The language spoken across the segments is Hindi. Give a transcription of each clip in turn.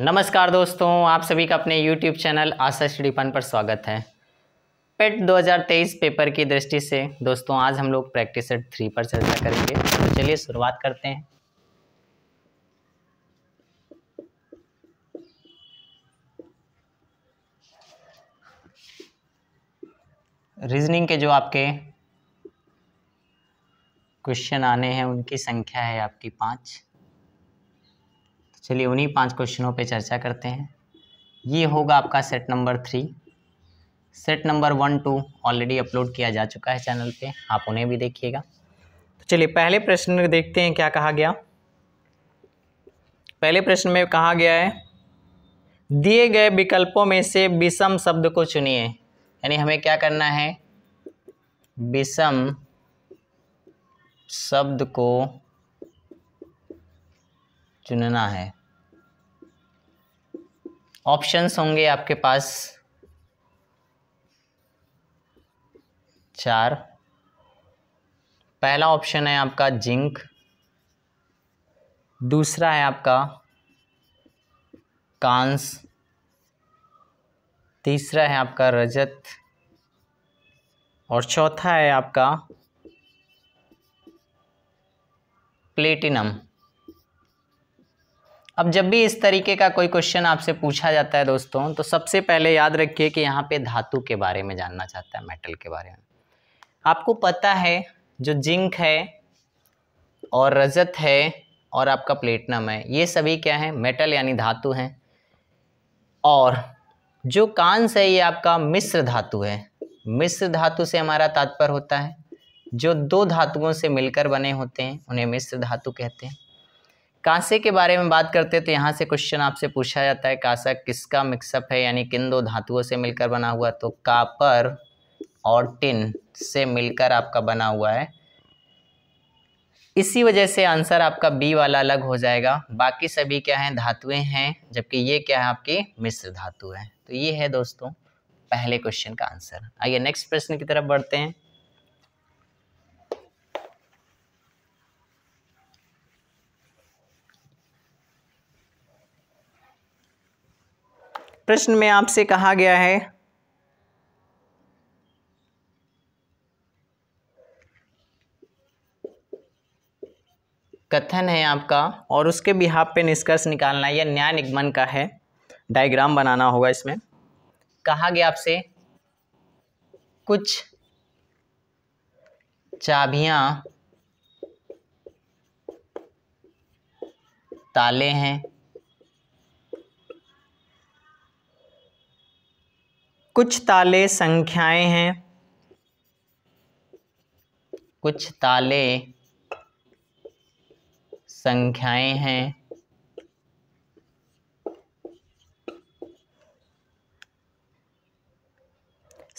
नमस्कार दोस्तों आप सभी का अपने YouTube चैनल आशा श्रीपन पर स्वागत है पेट 2023 पेपर की दृष्टि से दोस्तों आज हम लोग प्रैक्टिस सेट थ्री पर चर्चा करेंगे तो चलिए शुरुआत करते हैं रीजनिंग के जो आपके क्वेश्चन आने हैं उनकी संख्या है आपकी पाँच चलिए उन्हीं पांच क्वेश्चनों पे चर्चा करते हैं ये होगा आपका set number three set number one two already upload किया जा चुका है चैनल पे आप उन्हें भी देखिएगा तो चलिए पहले प्रश्न देखते हैं क्या कहा गया पहले प्रश्न में कहा गया है दिए गए विकल्पों में से विषम शब्द को चुनिए यानी हमें क्या करना है विषम शब्द को चुनना है ऑप्शंस होंगे आपके पास चार पहला ऑप्शन है आपका जिंक दूसरा है आपका कांस तीसरा है आपका रजत और चौथा है आपका प्लेटिनम अब जब भी इस तरीके का कोई क्वेश्चन आपसे पूछा जाता है दोस्तों तो सबसे पहले याद रखिए कि यहाँ पे धातु के बारे में जानना चाहता है मेटल के बारे में आपको पता है जो जिंक है और रजत है और आपका प्लेटिनम है ये सभी क्या है मेटल यानी धातु हैं और जो कांस है ये आपका मिश्र धातु है मिश्र धातु से हमारा तात्पर्य होता है जो दो धातुओं से मिलकर बने होते हैं उन्हें मिश्र धातु कहते हैं कांसे के बारे में बात करते हैं तो यहाँ से क्वेश्चन आपसे पूछा जाता है कांसा किसका मिक्सअप है यानी किन दो धातुओं से मिलकर बना हुआ तो कापर और टिन से मिलकर आपका बना हुआ है इसी वजह से आंसर आपका बी वाला अलग हो जाएगा बाकी सभी क्या हैं धातुएं हैं जबकि ये क्या है आपकी मिश्र धातु है तो ये है दोस्तों पहले क्वेश्चन का आंसर आइए नेक्स्ट प्रश्न की तरफ बढ़ते हैं प्रश्न में आपसे कहा गया है कथन है आपका और उसके भी हाँ पे निष्कर्ष निकालना है, या न्याय निगमन का है डायग्राम बनाना होगा इसमें कहा गया आपसे कुछ चाबियां ताले हैं कुछ ताले संख्याएं हैं कुछ ताले संख्याएं हैं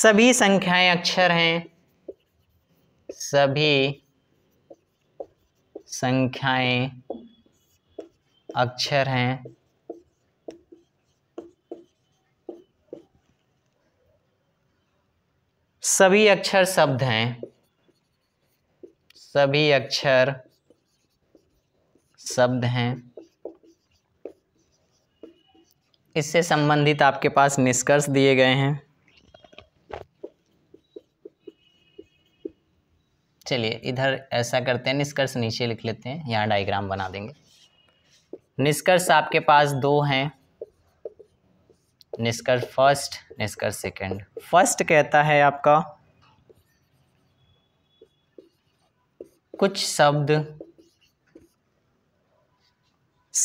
सभी संख्याएं अक्षर हैं सभी संख्याएं अक्षर हैं सभी अक्षर शब्द हैं सभी अक्षर शब्द हैं इससे संबंधित आपके पास निष्कर्ष दिए गए हैं चलिए इधर ऐसा करते हैं निष्कर्ष नीचे लिख लेते हैं यहाँ डायग्राम बना देंगे निष्कर्ष आपके पास दो हैं निष्कर्ष फर्स्ट निष्कर्ष सेकंड फर्स्ट कहता है आपका कुछ शब्द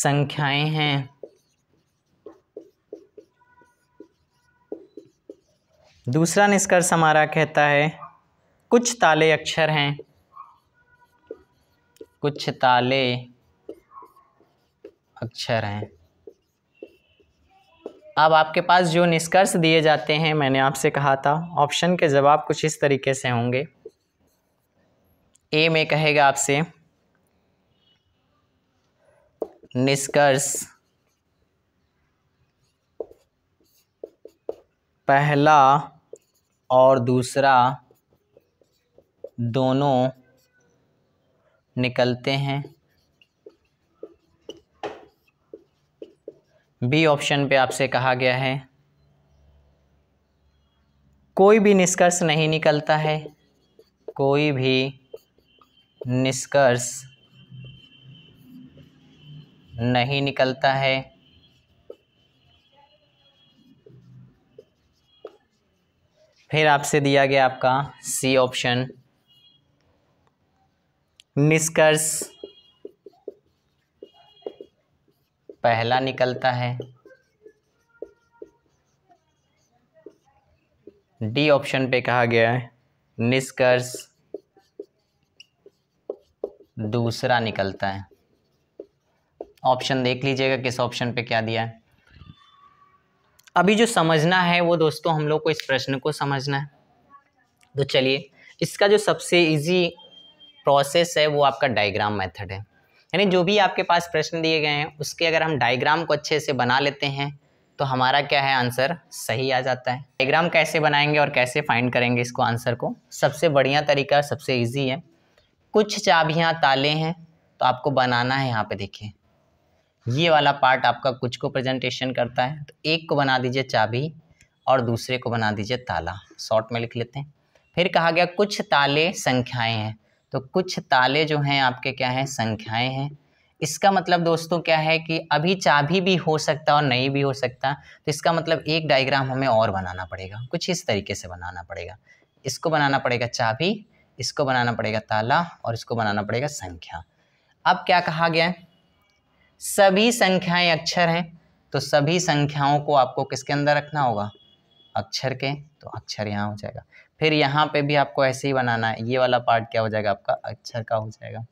संख्याएं हैं दूसरा निष्कर्ष हमारा कहता है कुछ ताले अक्षर हैं कुछ ताले अक्षर हैं अब आपके पास जो निष्कर्ष दिए जाते हैं मैंने आपसे कहा था ऑप्शन के जवाब कुछ इस तरीके से होंगे ए में कहेगा आपसे निष्कर्ष पहला और दूसरा दोनों निकलते हैं बी ऑप्शन पे आपसे कहा गया है कोई भी निष्कर्ष नहीं निकलता है कोई भी निष्कर्ष नहीं निकलता है फिर आपसे दिया गया आपका सी ऑप्शन निष्कर्ष पहला निकलता है डी ऑप्शन पे कहा गया है निष्कर्ष दूसरा निकलता है ऑप्शन देख लीजिएगा किस ऑप्शन पे क्या दिया है अभी जो समझना है वो दोस्तों हम लोग को इस प्रश्न को समझना है तो चलिए इसका जो सबसे इजी प्रोसेस है वो आपका डायग्राम मेथड है यानी जो भी आपके पास प्रश्न दिए गए हैं उसके अगर हम डायग्राम को अच्छे से बना लेते हैं तो हमारा क्या है आंसर सही आ जाता है डायग्राम कैसे बनाएंगे और कैसे फाइंड करेंगे इसको आंसर को सबसे बढ़िया तरीका सबसे ईजी है कुछ चाबियाँ ताले हैं तो आपको बनाना है यहाँ पर देखिए ये वाला पार्ट आपका कुछ को प्रेजेंटेशन करता है तो एक को बना दीजिए चाबी और दूसरे को बना दीजिए ताला शॉर्ट में लिख लेते हैं फिर कहा गया कुछ ताले संख्याएं हैं तो कुछ ताले जो हैं आपके क्या हैं संख्याएं हैं इसका मतलब दोस्तों क्या है कि अभी चाबी भी हो सकता है और नहीं भी हो सकता तो इसका मतलब एक डायग्राम हमें और बनाना पड़ेगा कुछ इस तरीके से बनाना पड़ेगा इसको बनाना पड़ेगा चाबी इसको बनाना पड़ेगा ताला और इसको बनाना पड़ेगा संख्या अब क्या कहा गया है सभी संख्याएं अक्षर हैं तो सभी संख्याओं को आपको किसके अंदर रखना होगा अक्षर के तो अक्षर यहाँ हो जाएगा फिर यहाँ पे भी आपको ऐसे ही बनाना है ये वाला पार्ट क्या हो जाएगा आपका अक्षर का हो जाएगा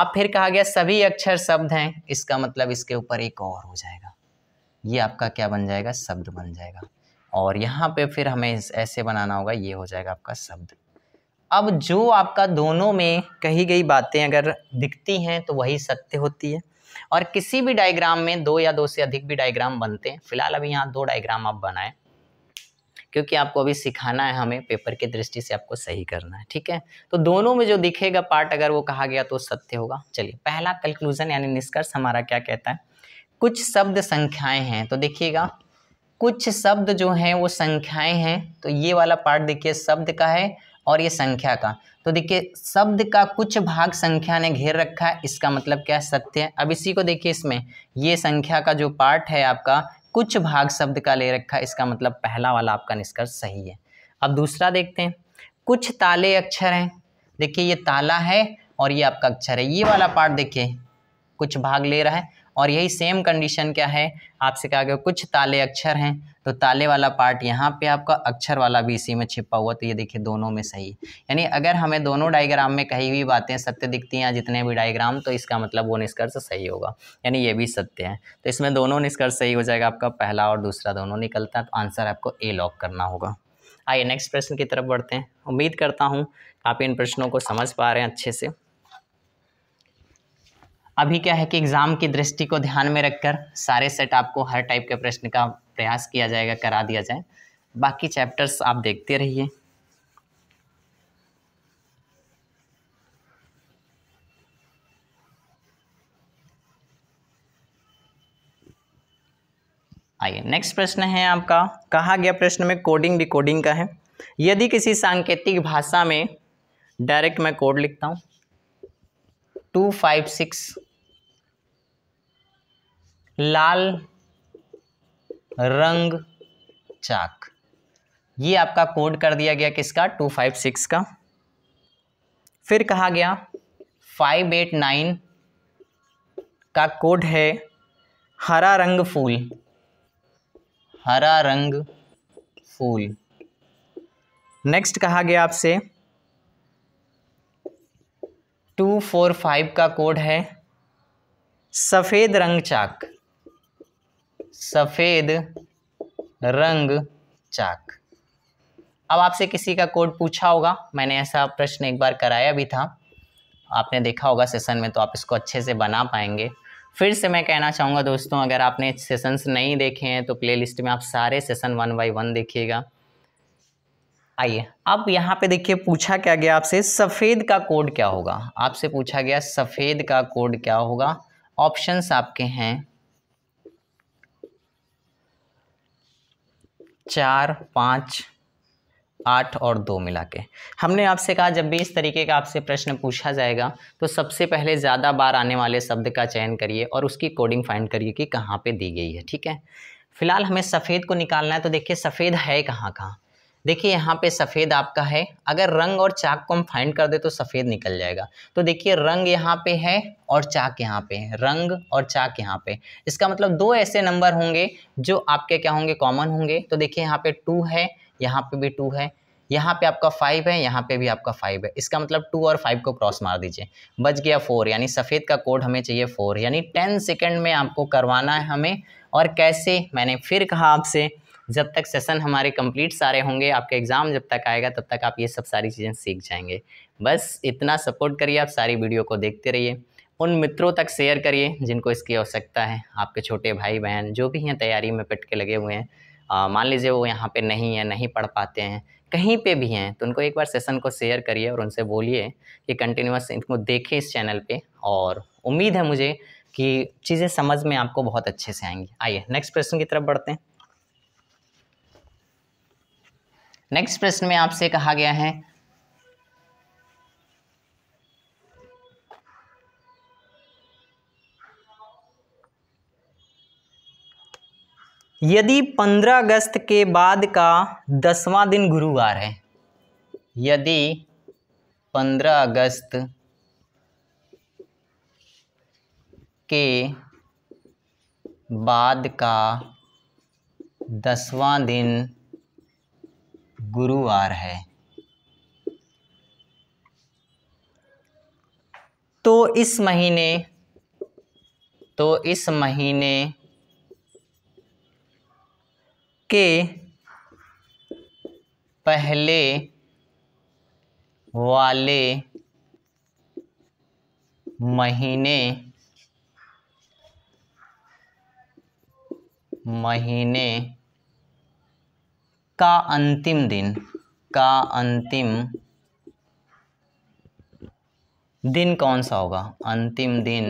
अब फिर कहा गया सभी अक्षर शब्द हैं इसका मतलब इसके ऊपर एक और हो जाएगा ये आपका क्या बन जाएगा शब्द बन जाएगा और यहाँ पे फिर हमें ऐसे बनाना होगा ये हो जाएगा आपका शब्द अब जो आपका दोनों में कही गई बातें अगर दिखती हैं तो वही सत्य होती है और किसी भी डायग्राम में दो या दो से अधिक भी डायग्राम बनते हैं फिलहाल अभी यहाँ दो डायग्राम आप बनाएं क्योंकि आपको अभी सिखाना है हमें पेपर की दृष्टि से आपको सही करना है ठीक है तो दोनों में जो दिखेगा पार्ट अगर वो कहा गया तो सत्य होगा चलिए पहला कंक्लूजन यानी निष्कर्ष हमारा क्या कहता है कुछ शब्द संख्याएं हैं तो देखिएगा कुछ शब्द जो हैं वो संख्याएं हैं तो ये वाला पार्ट देखिए शब्द का है और ये संख्या का तो देखिए शब्द का कुछ भाग संख्या ने घेर रखा है इसका मतलब क्या है सत्य है अब इसी को देखिए इसमें ये संख्या का जो पार्ट है आपका कुछ भाग शब्द का ले रखा इसका मतलब पहला वाला आपका निष्कर्ष सही है अब दूसरा देखते हैं कुछ ताले अक्षर हैं देखिए ये ताला है और ये आपका अक्षर है ये वाला पार्ट देखिए कुछ भाग ले रहा है और यही सेम कंडीशन क्या है आपसे कहा गया कुछ ताले अक्षर हैं तो ताले वाला पार्ट यहाँ पे आपका अक्षर वाला भी इसी में छिपा हुआ तो ये देखिए दोनों में सही यानी अगर हमें दोनों डायग्राम में कही हुई बातें सत्य दिखती हैं जितने भी डायग्राम तो इसका मतलब वो निष्कर्ष सही होगा यानी ये भी सत्य है तो इसमें दोनों निष्कर्ष सही हो जाएगा आपका पहला और दूसरा दोनों निकलता है तो आंसर आपको ए लॉक करना होगा आइए नेक्स्ट प्रश्न की तरफ बढ़ते हैं उम्मीद करता हूँ आप इन प्रश्नों को समझ पा रहे हैं अच्छे से अभी क्या है कि एग्ज़ाम की दृष्टि को ध्यान में रखकर सारे सेट आपको हर टाइप के प्रश्न का प्रयास किया जाएगा करा दिया जाए बाकी चैप्टर्स आप देखते रहिए आइए नेक्स्ट प्रश्न है आपका कहा गया प्रश्न में कोडिंग डिकोडिंग का है यदि किसी सांकेतिक भाषा में डायरेक्ट मैं कोड लिखता हूँ टू फाइव सिक्स लाल रंग चाक ये आपका कोड कर दिया गया किसका टू फाइव सिक्स का फिर कहा गया फाइव एट नाइन का कोड है हरा रंग फूल हरा रंग फूल नेक्स्ट कहा गया आपसे टू फोर फाइव का कोड है सफ़ेद रंग चाक सफ़ेद रंग चाक अब आपसे किसी का कोड पूछा होगा मैंने ऐसा प्रश्न एक बार कराया भी था आपने देखा होगा सेशन में तो आप इसको अच्छे से बना पाएंगे फिर से मैं कहना चाहूँगा दोस्तों अगर आपने सेशंस नहीं देखे हैं तो प्लेलिस्ट में आप सारे सेशन वन बाई वन देखिएगा आइए अब यहाँ पे देखिए पूछा क्या गया आपसे सफ़ेद का कोड क्या होगा आपसे पूछा गया सफ़ेद का कोड क्या होगा ऑप्शंस आपके हैं चार पाँच आठ और दो मिला के हमने आपसे कहा जब भी इस तरीके का आपसे प्रश्न पूछा जाएगा तो सबसे पहले ज़्यादा बार आने वाले शब्द का चयन करिए और उसकी कोडिंग फाइंड करिए कि कहाँ पे दी गई है ठीक है फिलहाल हमें सफ़ेद को निकालना है तो देखिए सफ़ेद है कहाँ कहाँ देखिए यहाँ पे सफ़ेद आपका है अगर रंग और चाक को हम फाइंड कर दे तो सफ़ेद निकल जाएगा तो देखिए रंग यहाँ पे है और चाक यहाँ पे है रंग और चाक यहाँ पे इसका मतलब दो ऐसे नंबर होंगे जो आपके क्या होंगे कॉमन होंगे तो देखिए यहाँ पे टू है यहाँ पे भी टू है यहाँ पे आपका फाइव है यहाँ पे भी आपका फाइव है इसका मतलब टू और फाइव को क्रॉस मार दीजिए बच गया फोर यानी सफ़ेद का कोड हमें चाहिए फोर यानी टेन सेकेंड में आपको करवाना है हमें और कैसे मैंने फिर कहा आपसे जब तक सेशन हमारे कंप्लीट सारे होंगे आपका एग्ज़ाम जब तक आएगा तब तक आप ये सब सारी चीज़ें सीख जाएंगे बस इतना सपोर्ट करिए आप सारी वीडियो को देखते रहिए उन मित्रों तक शेयर करिए जिनको इसकी आवश्यकता है आपके छोटे भाई बहन जो भी हैं तैयारी में पिट के लगे हुए हैं मान लीजिए वो यहाँ पे नहीं है नहीं पढ़ पाते हैं कहीं पे भी हैं तो उनको एक बार सेशन को शेयर करिए और उनसे बोलिए कि कंटिन्यूस इनको देखें इस चैनल पे और उम्मीद है मुझे कि चीज़ें समझ में आपको बहुत अच्छे से आएंगी आइए नेक्स्ट प्रश्न की तरफ बढ़ते हैं नेक्स्ट प्रश्न में आपसे कहा गया है यदि 15 अगस्त के बाद का दसवां दिन गुरुवार है यदि 15 अगस्त के बाद का दसवां दिन गुरुवार है तो इस महीने तो इस महीने के पहले वाले महीने महीने का अंतिम दिन का अंतिम दिन कौन सा होगा अंतिम दिन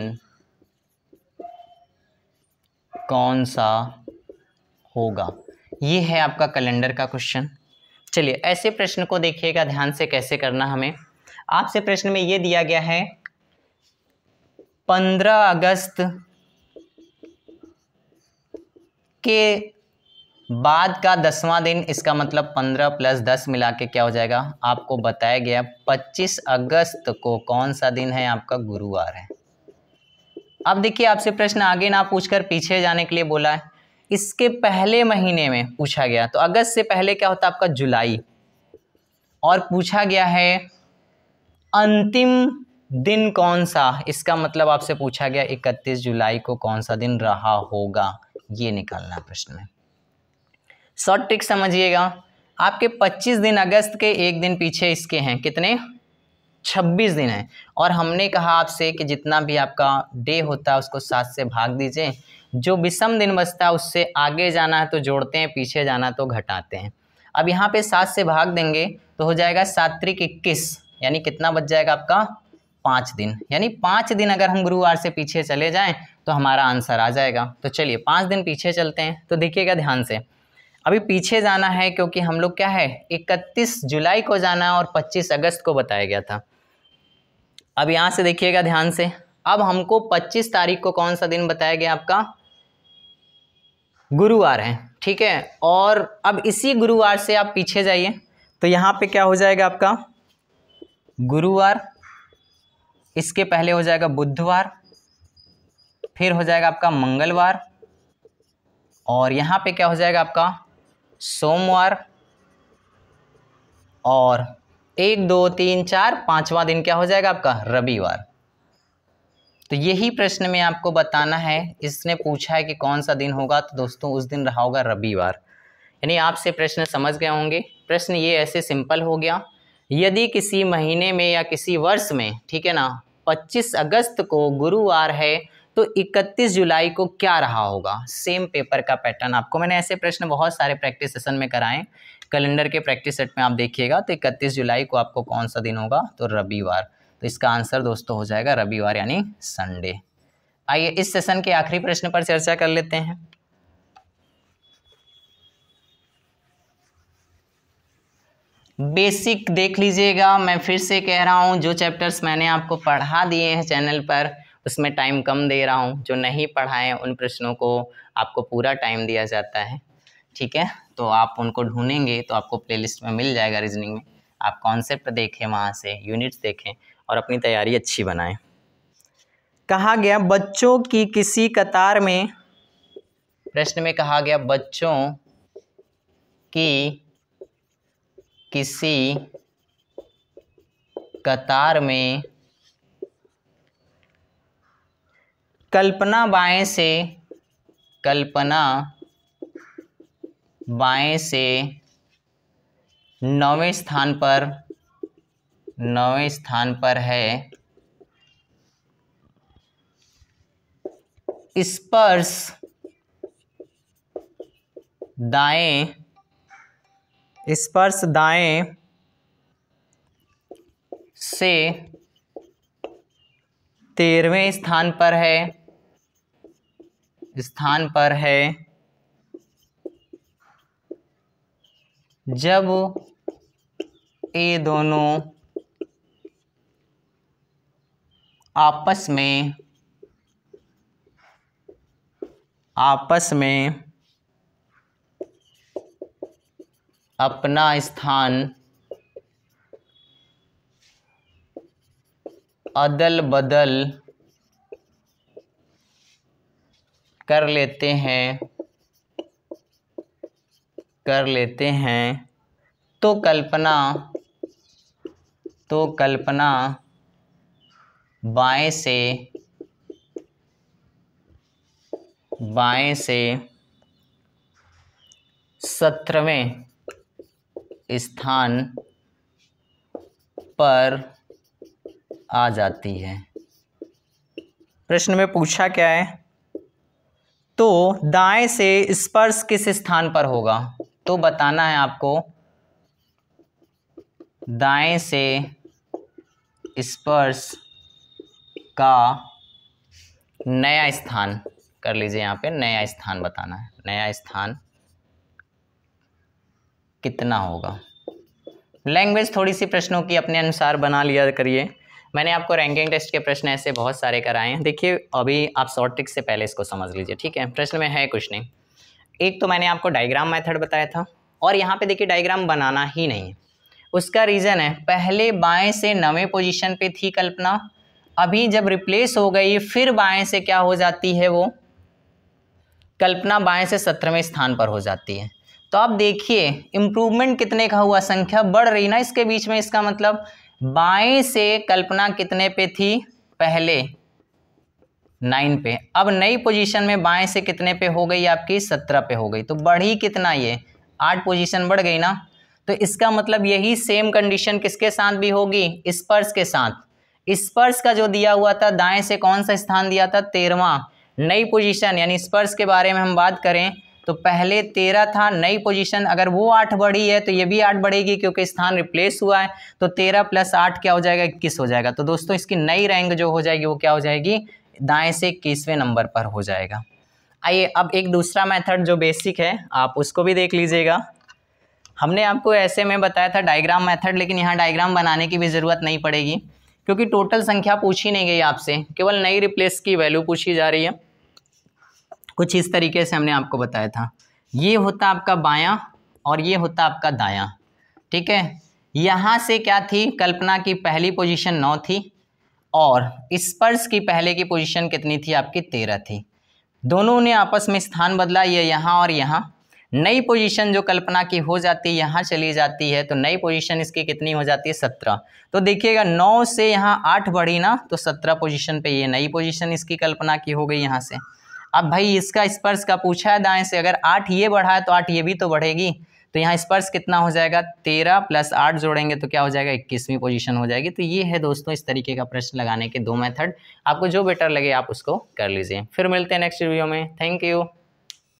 कौन सा होगा ये है आपका कैलेंडर का क्वेश्चन चलिए ऐसे प्रश्न को देखिएगा ध्यान से कैसे करना हमें आपसे प्रश्न में ये दिया गया है पंद्रह अगस्त के बाद का दसवां दिन इसका मतलब पंद्रह प्लस दस मिला के क्या हो जाएगा आपको बताया गया पच्चीस अगस्त को कौन सा दिन है आपका गुरुवार है अब देखिए आपसे प्रश्न आगे ना पूछकर पीछे जाने के लिए बोला है इसके पहले महीने में पूछा गया तो अगस्त से पहले क्या होता है आपका जुलाई और पूछा गया है अंतिम दिन कौन सा इसका मतलब आपसे पूछा गया इकतीस जुलाई को कौन सा दिन रहा होगा ये निकालना प्रश्न में शॉर्ट ट्रिक समझिएगा आपके 25 दिन अगस्त के एक दिन पीछे इसके हैं कितने 26 दिन हैं और हमने कहा आपसे कि जितना भी आपका डे होता है उसको सात से भाग दीजिए जो विषम दिन बचता है उससे आगे जाना है तो जोड़ते हैं पीछे जाना तो घटाते हैं अब यहाँ पे सात से भाग देंगे तो हो जाएगा सात त्रिक इक्कीस यानी कितना बच जाएगा आपका पाँच दिन यानी पाँच दिन अगर हम गुरुवार से पीछे चले जाएँ तो हमारा आंसर आ जाएगा तो चलिए पाँच दिन पीछे चलते हैं तो देखिएगा ध्यान से अभी पीछे जाना है क्योंकि हम लोग क्या है 31 जुलाई को जाना और 25 अगस्त को बताया गया था अब यहाँ से देखिएगा ध्यान से अब हमको 25 तारीख को कौन सा दिन बताया गया आपका गुरुवार है ठीक है और अब इसी गुरुवार से आप पीछे जाइए तो यहाँ पे क्या हो जाएगा आपका गुरुवार इसके पहले हो जाएगा बुधवार फिर हो जाएगा आपका मंगलवार और यहाँ पे क्या हो जाएगा आपका सोमवार और एक दो तीन चार पांचवा दिन क्या हो जाएगा आपका रविवार तो यही प्रश्न में आपको बताना है इसने पूछा है कि कौन सा दिन होगा तो दोस्तों उस दिन रहा होगा रविवार यानी आपसे प्रश्न समझ गए होंगे प्रश्न ये ऐसे सिंपल हो गया यदि किसी महीने में या किसी वर्ष में ठीक है ना 25 अगस्त को गुरुवार है तो 31 जुलाई को क्या रहा होगा सेम पेपर का पैटर्न आपको मैंने ऐसे प्रश्न बहुत सारे प्रैक्टिस सेशन में कराएं कैलेंडर के प्रैक्टिस सेट में आप देखिएगा तो 31 जुलाई को आपको कौन सा दिन होगा तो रविवार तो इसका आंसर दोस्तों हो जाएगा रविवार यानी संडे आइए इस सेशन के आखिरी प्रश्न पर चर्चा कर लेते हैं बेसिक देख लीजिएगा मैं फिर से कह रहा हूँ जो चैप्टर्स मैंने आपको पढ़ा दिए हैं चैनल पर उसमें टाइम कम दे रहा हूँ जो नहीं पढ़ाएं उन प्रश्नों को आपको पूरा टाइम दिया जाता है ठीक है तो आप उनको ढूंढेंगे तो आपको प्लेलिस्ट में मिल जाएगा रीजनिंग में आप कॉन्सेप्ट देखें वहाँ से यूनिट्स देखें और अपनी तैयारी अच्छी बनाएं कहा गया बच्चों की किसी कतार में प्रश्न में कहा गया बच्चों की किसी कतार में कल्पना बाएं से कल्पना बाएं से नौवें स्थान पर नौवें स्थान पर है स्पर्श दाएं स्पर्श दाएं से तेरहवें स्थान पर है स्थान पर है जब ये दोनों आपस में आपस में अपना स्थान अदल बदल कर लेते हैं कर लेते हैं तो कल्पना तो कल्पना बाएं से बाएं से सत्रहवें स्थान पर आ जाती है प्रश्न में पूछा क्या है तो दाएं से स्पर्श किस स्थान पर होगा तो बताना है आपको दाएं से स्पर्श का नया स्थान कर लीजिए यहाँ पे नया स्थान बताना है नया स्थान कितना होगा लैंग्वेज थोड़ी सी प्रश्नों की अपने अनुसार बना लिया करिए मैंने आपको रैंकिंग टेस्ट के प्रश्न ऐसे बहुत सारे कराए हैं देखिए अभी आप शॉर्ट ट्रिक से पहले इसको समझ लीजिए ठीक है प्रश्न में है कुछ नहीं एक तो मैंने आपको डायग्राम मेथड बताया था और यहाँ पे देखिए डायग्राम बनाना ही नहीं उसका रीज़न है पहले बाएँ से नवे पोजिशन पर थी कल्पना अभी जब रिप्लेस हो गई फिर बाएँ से क्या हो जाती है वो कल्पना बाएँ से सत्रहवें स्थान पर हो जाती है तो आप देखिए इम्प्रूवमेंट कितने का हुआ संख्या बढ़ रही ना इसके बीच में इसका मतलब बाएं से कल्पना कितने पे थी पहले नाइन पे अब नई पोजीशन में बाएं से कितने पे हो गई आपकी सत्रह पे हो गई तो बढ़ी कितना ये आठ पोजीशन बढ़ गई ना तो इसका मतलब यही सेम कंडीशन किसके साथ भी होगी स्पर्श के साथ स्पर्श का जो दिया हुआ था दाएं से कौन सा स्थान दिया था तेरवा नई पोजीशन यानी स्पर्श के बारे में हम बात करें तो पहले तेरह था नई पोजीशन अगर वो आठ बढ़ी है तो ये भी आठ बढ़ेगी क्योंकि स्थान रिप्लेस हुआ है तो तेरह प्लस आठ क्या हो जाएगा इक्कीस हो जाएगा तो दोस्तों इसकी नई रैंक जो हो जाएगी वो क्या हो जाएगी दाएँ से इक्कीसवें नंबर पर हो जाएगा आइए अब एक दूसरा मैथड जो बेसिक है आप उसको भी देख लीजिएगा हमने आपको ऐसे में बताया था डायग्राम मेथड लेकिन यहाँ डायग्राम बनाने की भी ज़रूरत नहीं पड़ेगी क्योंकि टोटल संख्या पूछी नहीं गई आपसे केवल नई रिप्लेस की वैल्यू पूछी जा रही है कुछ इस तरीके से हमने आपको बताया था ये होता आपका बायां और ये होता आपका दायां ठीक है यहाँ से क्या थी कल्पना की पहली पोजीशन नौ थी और स्पर्श की पहले की पोजीशन कितनी थी आपकी तेरह थी दोनों ने आपस में स्थान बदला ये यहाँ और यहाँ नई पोजीशन जो कल्पना की हो जाती है यहाँ चली जाती है तो नई पोजीशन इसकी कितनी हो जाती है सत्रह तो देखिएगा नौ से यहाँ आठ बढ़ी ना तो सत्रह पोजीशन पे ये नई पोजीशन इसकी कल्पना की हो गई यहाँ से अब भाई इसका स्पर्श का पूछा है दाएँ से अगर आठ ये बढ़ा है तो आठ ये भी तो बढ़ेगी तो यहाँ स्पर्श कितना हो जाएगा तेरह प्लस आठ जोड़ेंगे तो क्या हो जाएगा इक्कीसवीं पोजीशन हो जाएगी तो ये है दोस्तों इस तरीके का प्रश्न लगाने के दो मेथड आपको जो बेटर लगे आप उसको कर लीजिए फिर मिलते हैं नेक्स्ट वीडियो में थैंक यू